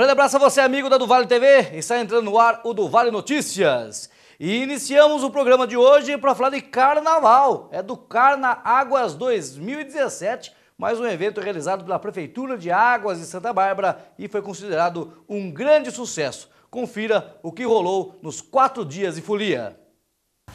grande abraço a você, amigo da Duvale TV. Está entrando no ar o Duvale Notícias. E iniciamos o programa de hoje para falar de Carnaval. É do Carna Águas 2017, mais um evento realizado pela Prefeitura de Águas de Santa Bárbara e foi considerado um grande sucesso. Confira o que rolou nos quatro dias de folia.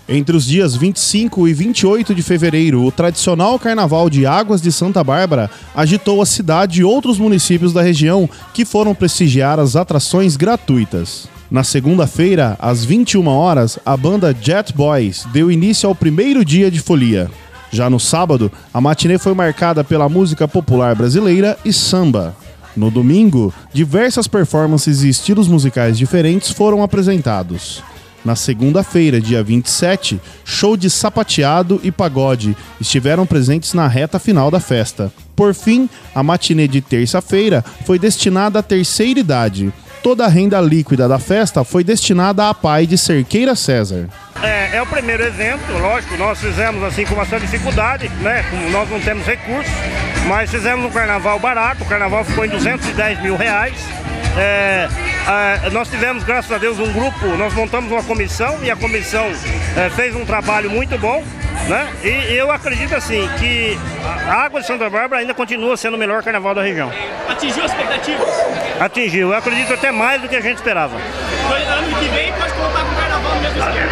Entre os dias 25 e 28 de fevereiro, o tradicional Carnaval de Águas de Santa Bárbara agitou a cidade e outros municípios da região que foram prestigiar as atrações gratuitas. Na segunda-feira, às 21 horas, a banda Jet Boys deu início ao primeiro dia de folia. Já no sábado, a matinê foi marcada pela música popular brasileira e samba. No domingo, diversas performances e estilos musicais diferentes foram apresentados. Na segunda-feira, dia 27, show de sapateado e pagode estiveram presentes na reta final da festa. Por fim, a matinê de terça-feira foi destinada à terceira idade. Toda a renda líquida da festa foi destinada à pai de Cerqueira César. É, é, o primeiro evento, lógico, nós fizemos assim com bastante dificuldade, né? Nós não temos recursos, mas fizemos um carnaval barato, o carnaval ficou em 210 mil reais. É, ah, nós tivemos, graças a Deus, um grupo, nós montamos uma comissão e a comissão eh, fez um trabalho muito bom, né? E eu acredito assim que a água de Santa Bárbara ainda continua sendo o melhor carnaval da região. Atingiu as expectativas? Atingiu, eu acredito até mais do que a gente esperava. ano que vem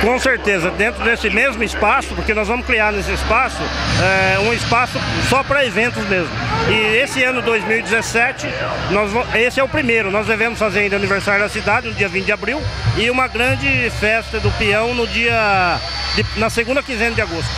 com certeza, dentro desse mesmo espaço, porque nós vamos criar nesse espaço é, um espaço só para eventos mesmo. E esse ano 2017, nós, esse é o primeiro, nós devemos fazer ainda aniversário da cidade, no dia 20 de abril, e uma grande festa do peão no dia, de, na segunda quinzena de agosto.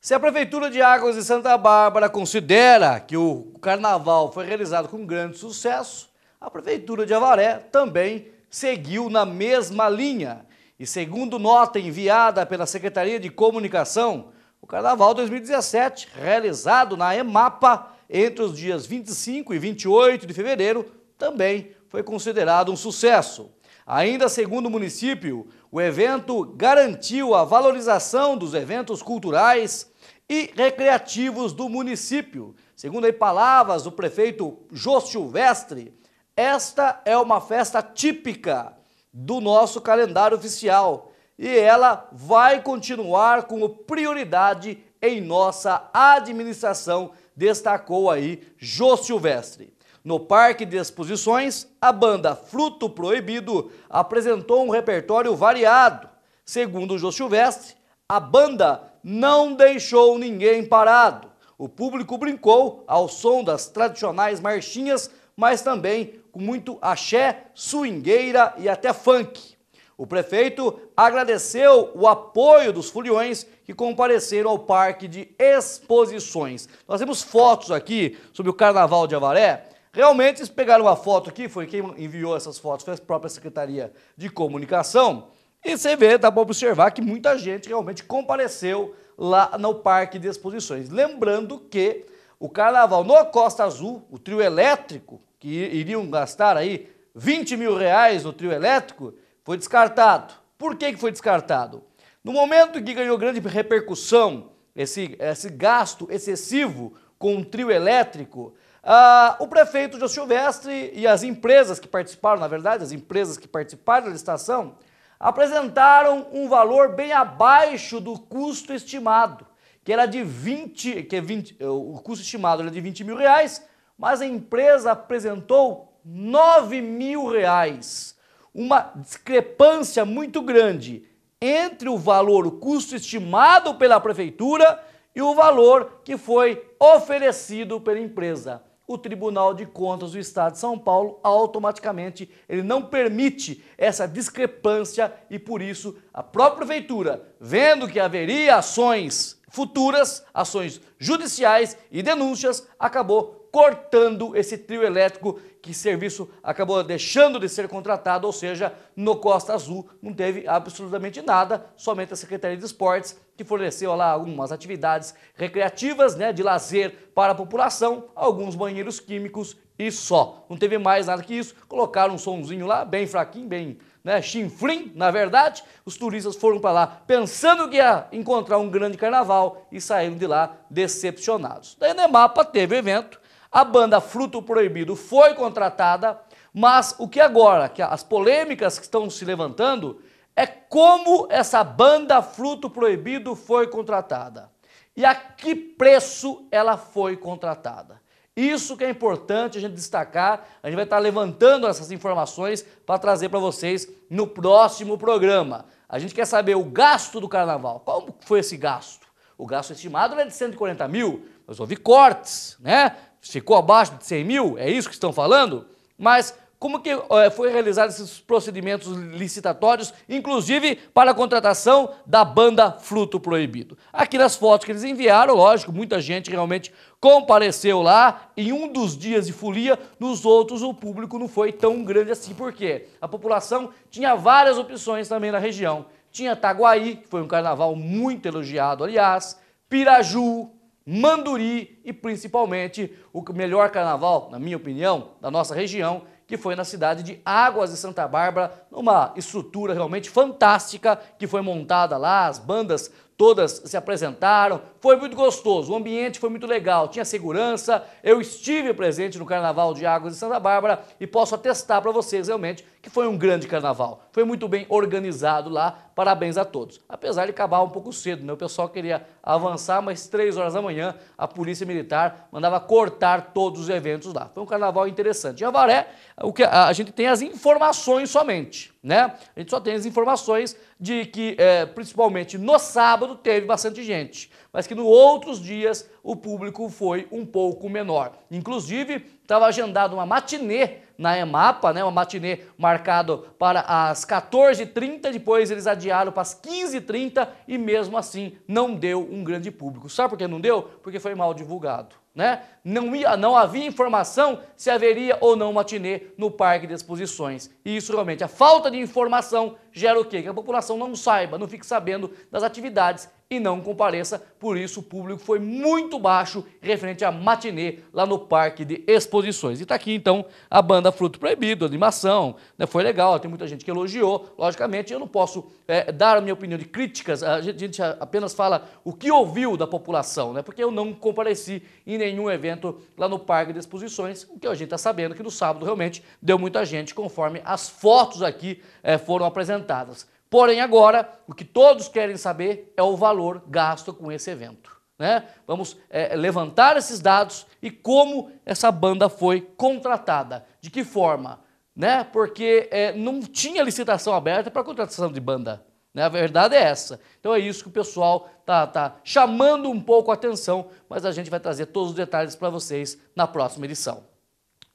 Se a Prefeitura de Águas de Santa Bárbara considera que o carnaval foi realizado com grande sucesso, a Prefeitura de Avaré também seguiu na mesma linha. E segundo nota enviada pela Secretaria de Comunicação, o Carnaval 2017, realizado na EMAPA entre os dias 25 e 28 de fevereiro, também foi considerado um sucesso. Ainda segundo o município, o evento garantiu a valorização dos eventos culturais e recreativos do município. Segundo aí palavras do prefeito Jô Silvestre, esta é uma festa típica do nosso calendário oficial e ela vai continuar como prioridade em nossa administração, destacou aí Jô Silvestre. No Parque de Exposições, a banda Fruto Proibido apresentou um repertório variado. Segundo Jô Silvestre, a banda não deixou ninguém parado. O público brincou ao som das tradicionais marchinhas, mas também com muito axé, swingueira e até funk. O prefeito agradeceu o apoio dos foliões que compareceram ao parque de exposições. Nós temos fotos aqui sobre o Carnaval de Avaré. Realmente eles pegaram uma foto aqui, foi quem enviou essas fotos, foi a própria Secretaria de Comunicação. E você vê, dá para observar que muita gente realmente compareceu lá no Parque de Exposições. Lembrando que o Carnaval no Costa Azul, o trio elétrico, que iriam gastar aí 20 mil reais no trio elétrico, foi descartado. Por que, que foi descartado? No momento que ganhou grande repercussão esse, esse gasto excessivo com o trio elétrico, ah, o prefeito Jô Silvestre e as empresas que participaram, na verdade, as empresas que participaram da licitação, apresentaram um valor bem abaixo do custo estimado, que era de 20, que é 20 o custo estimado era de 20 mil reais, mas a empresa apresentou 9 mil reais, uma discrepância muito grande entre o valor, o custo estimado pela prefeitura e o valor que foi oferecido pela empresa. O Tribunal de Contas do Estado de São Paulo automaticamente ele não permite essa discrepância e por isso a própria prefeitura, vendo que haveria ações futuras ações judiciais e denúncias, acabou cortando esse trio elétrico que serviço acabou deixando de ser contratado, ou seja, no Costa Azul não teve absolutamente nada, somente a Secretaria de Esportes que forneceu lá algumas atividades recreativas, né, de lazer para a população, alguns banheiros químicos e só. Não teve mais nada que isso. Colocaram um sonzinho lá, bem fraquinho, bem né, chinflim, na verdade. Os turistas foram para lá pensando que ia encontrar um grande carnaval e saíram de lá decepcionados. Daí na né, mapa teve evento, a banda Fruto Proibido foi contratada, mas o que agora, que as polêmicas que estão se levantando, é como essa banda Fruto Proibido foi contratada. E a que preço ela foi contratada? Isso que é importante a gente destacar. A gente vai estar levantando essas informações para trazer para vocês no próximo programa. A gente quer saber o gasto do carnaval. Qual foi esse gasto? O gasto estimado é de 140 mil, mas houve cortes, né? Ficou abaixo de 100 mil, é isso que estão falando? Mas como que é, foi realizado esses procedimentos licitatórios, inclusive para a contratação da banda Fruto Proibido. Aqui nas fotos que eles enviaram, lógico, muita gente realmente compareceu lá em um dos dias de folia, nos outros o público não foi tão grande assim, porque a população tinha várias opções também na região. Tinha Taguaí, que foi um carnaval muito elogiado, aliás, Piraju, Manduri e principalmente o melhor carnaval, na minha opinião, da nossa região, que foi na cidade de Águas de Santa Bárbara, numa estrutura realmente fantástica que foi montada lá, as bandas todas se apresentaram, foi muito gostoso, o ambiente foi muito legal, tinha segurança, eu estive presente no Carnaval de Águas de Santa Bárbara e posso atestar para vocês realmente que foi um grande carnaval, foi muito bem organizado lá, Parabéns a todos. Apesar de acabar um pouco cedo, né? o pessoal queria avançar, mas três horas da manhã a Polícia Militar mandava cortar todos os eventos lá. Foi um carnaval interessante. Em Avaré, o que a gente tem as informações somente né? A gente só tem as informações de que, é, principalmente no sábado, teve bastante gente, mas que nos outros dias o público foi um pouco menor. Inclusive, estava agendado uma matinê na Emapa, né, uma matinê marcada para as 14h30, depois eles adiaram para as 15h30 e mesmo assim não deu um grande público. Sabe por que não deu? Porque foi mal divulgado. Né? Não, ia, não havia informação se haveria ou não matinê no parque de exposições. E isso realmente, a falta de informação gera o quê? Que a população não saiba, não fique sabendo das atividades e não compareça. Por isso, o público foi muito baixo referente à matinê lá no Parque de Exposições. E está aqui, então, a banda Fruto Proibido, animação, né? foi legal, tem muita gente que elogiou, logicamente. Eu não posso é, dar a minha opinião de críticas, a gente, apenas fala o que ouviu da população, né? porque eu não compareci em nenhum evento lá no Parque de Exposições, o que a gente está sabendo é que no sábado realmente deu muita gente, conforme as fotos aqui é, foram apresentadas. Porém, agora, o que todos querem saber é o valor gasto com esse evento. Né? Vamos é, levantar esses dados e como essa banda foi contratada, de que forma, né? Porque é, não tinha licitação aberta para contratação de banda. Né? A verdade é essa. Então é isso que o pessoal tá, tá chamando um pouco a atenção, mas a gente vai trazer todos os detalhes para vocês na próxima edição.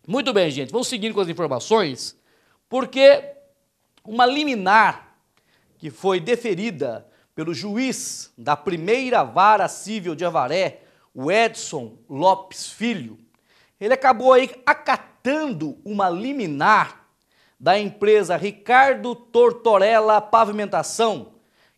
Muito bem, gente. Vamos seguindo com as informações, porque uma liminar que foi deferida pelo juiz da primeira vara civil de Avaré, o Edson Lopes Filho, ele acabou aí acatando uma liminar da empresa Ricardo Tortorella Pavimentação,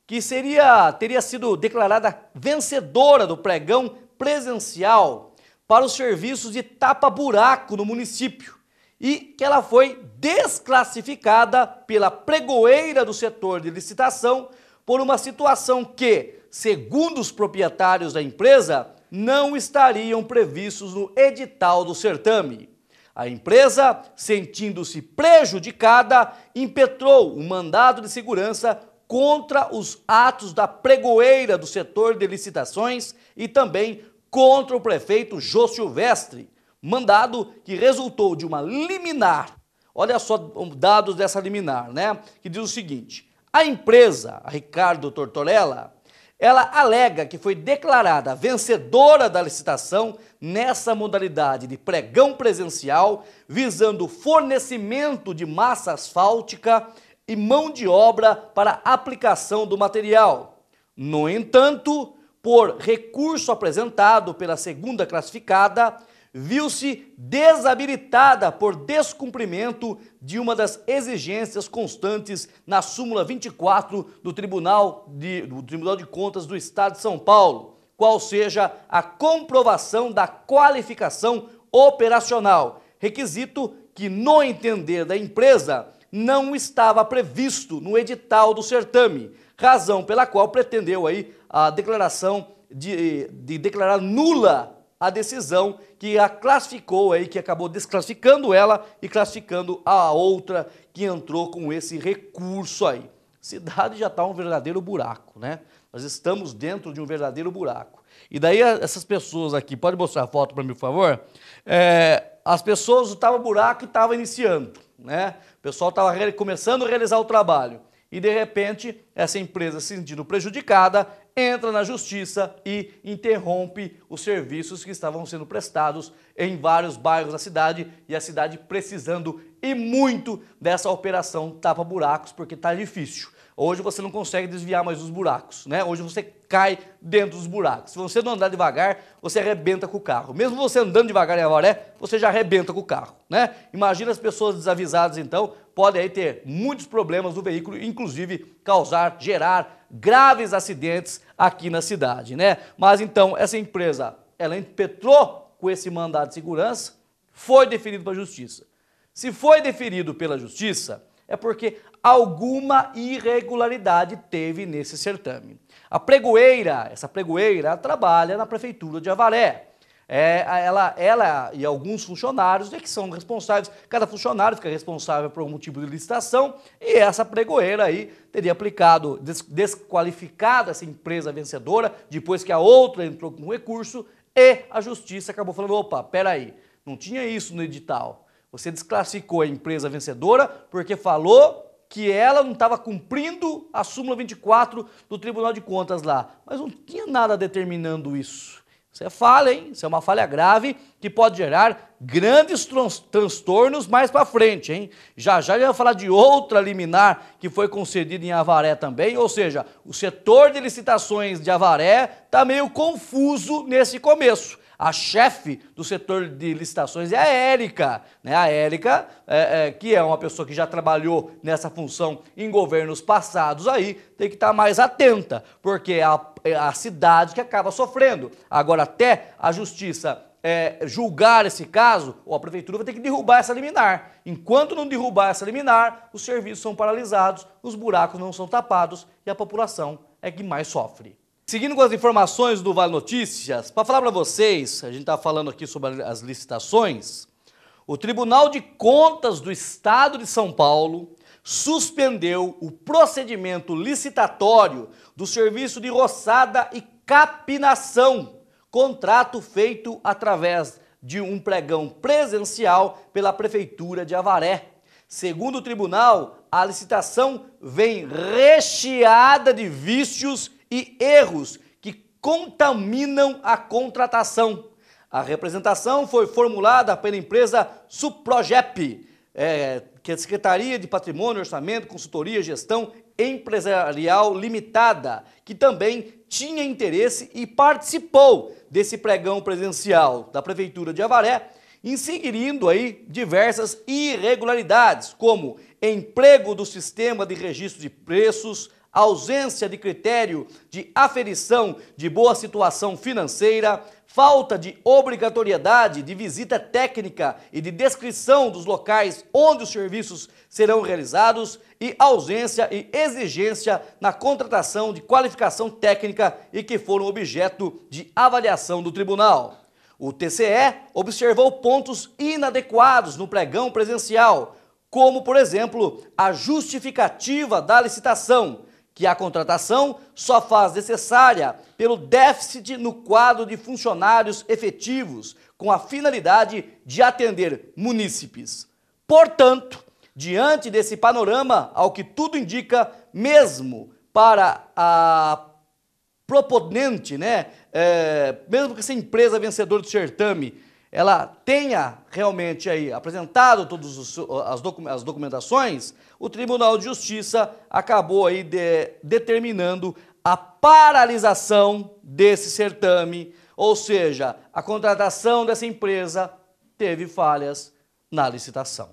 que seria teria sido declarada vencedora do pregão presencial para os serviços de tapa-buraco no município e que ela foi desclassificada pela pregoeira do setor de licitação por uma situação que, segundo os proprietários da empresa, não estariam previstos no edital do certame. A empresa, sentindo-se prejudicada, impetrou um mandado de segurança contra os atos da pregoeira do setor de licitações e também contra o prefeito Jô Silvestre, Mandado que resultou de uma liminar. Olha só dados dessa liminar, né? Que diz o seguinte: a empresa, a Ricardo Tortorella, ela alega que foi declarada vencedora da licitação nessa modalidade de pregão presencial, visando fornecimento de massa asfáltica e mão de obra para aplicação do material. No entanto, por recurso apresentado pela segunda classificada, viu-se desabilitada por descumprimento de uma das exigências constantes na súmula 24 do Tribunal de, do Tribunal de Contas do Estado de São Paulo, qual seja a comprovação da qualificação operacional, requisito que, no entender da empresa, não estava previsto no edital do certame, razão pela qual pretendeu aí a declaração de, de declarar nula a decisão que a classificou aí, que acabou desclassificando ela e classificando a outra que entrou com esse recurso aí. Cidade já está um verdadeiro buraco, né? Nós estamos dentro de um verdadeiro buraco. E daí essas pessoas aqui, pode mostrar a foto para mim, por favor? É, as pessoas estavam buraco e estavam iniciando, né? O pessoal estava começando a realizar o trabalho. E de repente, essa empresa se sentindo prejudicada, entra na justiça e interrompe os serviços que estavam sendo prestados em vários bairros da cidade e a cidade precisando e muito dessa operação tapa buracos porque está difícil. Hoje você não consegue desviar mais dos buracos, né? Hoje você cai dentro dos buracos. Se você não andar devagar, você arrebenta com o carro. Mesmo você andando devagar em Avaré, você já arrebenta com o carro, né? Imagina as pessoas desavisadas, então, podem aí ter muitos problemas no veículo, inclusive causar, gerar graves acidentes aqui na cidade, né? Mas então, essa empresa, ela impetrou com esse mandado de segurança, foi deferido pela justiça. Se foi deferido pela justiça, é porque alguma irregularidade teve nesse certame. A pregoeira, essa pregoeira, trabalha na prefeitura de Avaré. É, ela, ela e alguns funcionários é que são responsáveis, cada funcionário fica responsável por algum tipo de licitação e essa pregoeira aí teria aplicado, desqualificado essa empresa vencedora depois que a outra entrou com recurso e a justiça acabou falando, opa, peraí, não tinha isso no edital, você desclassificou a empresa vencedora porque falou que ela não estava cumprindo a súmula 24 do Tribunal de Contas lá. Mas não tinha nada determinando isso. Isso é falha, hein? Isso é uma falha grave que pode gerar grandes transtornos mais para frente, hein? Já já eu ia falar de outra liminar que foi concedida em Avaré também, ou seja, o setor de licitações de Avaré está meio confuso nesse começo. A chefe do setor de licitações é a Érica. Né? A Érica, é, é, que é uma pessoa que já trabalhou nessa função em governos passados, aí tem que estar tá mais atenta, porque é a, é a cidade que acaba sofrendo. Agora, até a justiça é, julgar esse caso, a prefeitura vai ter que derrubar essa liminar. Enquanto não derrubar essa liminar, os serviços são paralisados, os buracos não são tapados e a população é que mais sofre. Seguindo com as informações do Vale Notícias, para falar para vocês, a gente está falando aqui sobre as licitações. O Tribunal de Contas do Estado de São Paulo suspendeu o procedimento licitatório do serviço de roçada e capinação, contrato feito através de um pregão presencial pela Prefeitura de Avaré. Segundo o tribunal, a licitação vem recheada de vícios e erros que contaminam a contratação. A representação foi formulada pela empresa Suprojep, é, que é a Secretaria de Patrimônio, Orçamento, Consultoria e Gestão Empresarial Limitada, que também tinha interesse e participou desse pregão presencial da Prefeitura de Avaré, inserindo aí diversas irregularidades, como emprego do sistema de registro de preços, ausência de critério de aferição de boa situação financeira, falta de obrigatoriedade de visita técnica e de descrição dos locais onde os serviços serão realizados e ausência e exigência na contratação de qualificação técnica e que foram objeto de avaliação do tribunal. O TCE observou pontos inadequados no pregão presencial, como, por exemplo, a justificativa da licitação, que a contratação só faz necessária pelo déficit no quadro de funcionários efetivos, com a finalidade de atender munícipes. Portanto, diante desse panorama, ao que tudo indica, mesmo para a proponente, né, é, mesmo que essa empresa vencedora do certame ela tenha realmente aí apresentado todas as documentações, o Tribunal de Justiça acabou aí de, determinando a paralisação desse certame, ou seja, a contratação dessa empresa teve falhas na licitação.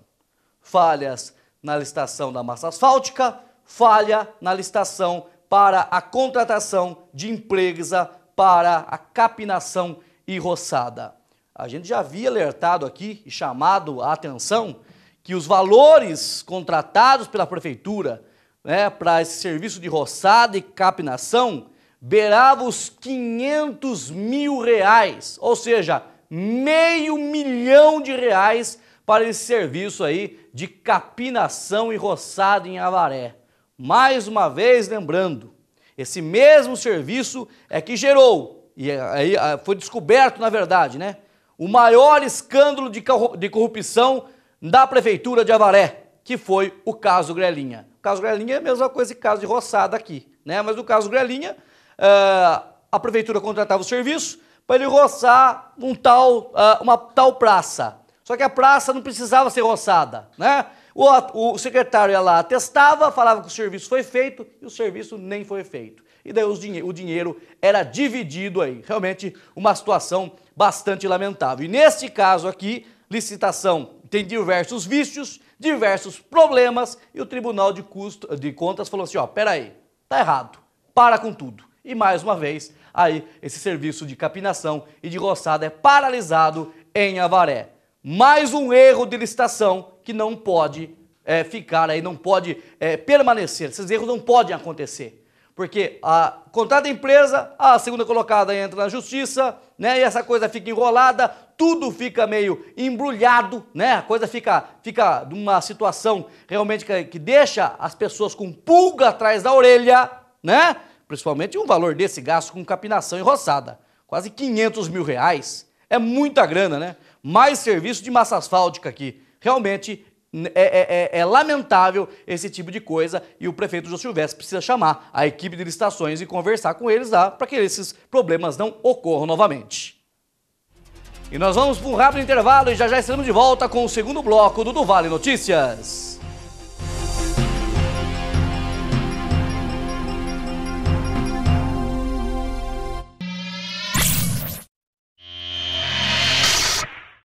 Falhas na licitação da massa asfáltica, falha na licitação para a contratação de empresa para a capinação e roçada. A gente já havia alertado aqui e chamado a atenção que os valores contratados pela prefeitura né, para esse serviço de roçada e capinação beirava os 500 mil reais, ou seja, meio milhão de reais para esse serviço aí de capinação e roçada em Avaré. Mais uma vez lembrando, esse mesmo serviço é que gerou, e aí foi descoberto na verdade, né? o maior escândalo de corrupção da Prefeitura de Avaré, que foi o caso Grelinha. O caso Grelinha é a mesma coisa que o caso de Roçada aqui, né? Mas no caso Grelinha, eh, a Prefeitura contratava o serviço para ele roçar um tal, eh, uma tal praça. Só que a praça não precisava ser roçada, né? O, o secretário ia lá, testava, falava que o serviço foi feito e o serviço nem foi feito e daí dinhe o dinheiro era dividido aí. Realmente uma situação bastante lamentável. E neste caso aqui, licitação tem diversos vícios, diversos problemas e o Tribunal de, Custo, de Contas falou assim, ó, peraí, tá errado, para com tudo. E mais uma vez, aí esse serviço de capinação e de roçada é paralisado em Avaré. Mais um erro de licitação que não pode é, ficar aí, não pode é, permanecer. Esses erros não podem acontecer. Porque a contrata a empresa, a segunda colocada entra na justiça, né? E essa coisa fica enrolada, tudo fica meio embrulhado, né? A coisa fica fica numa situação realmente que, que deixa as pessoas com pulga atrás da orelha, né? Principalmente um valor desse gasto com capinação e roçada, quase 500 mil reais, é muita grana, né? Mais serviço de massa asfáltica aqui, realmente é, é, é, é, lamentável esse tipo de coisa e o prefeito Jô Silvestre precisa chamar a equipe de licitações e conversar com eles lá para que esses problemas não ocorram novamente. E nós vamos para um rápido intervalo e já já estaremos de volta com o segundo bloco do Do Vale Notícias.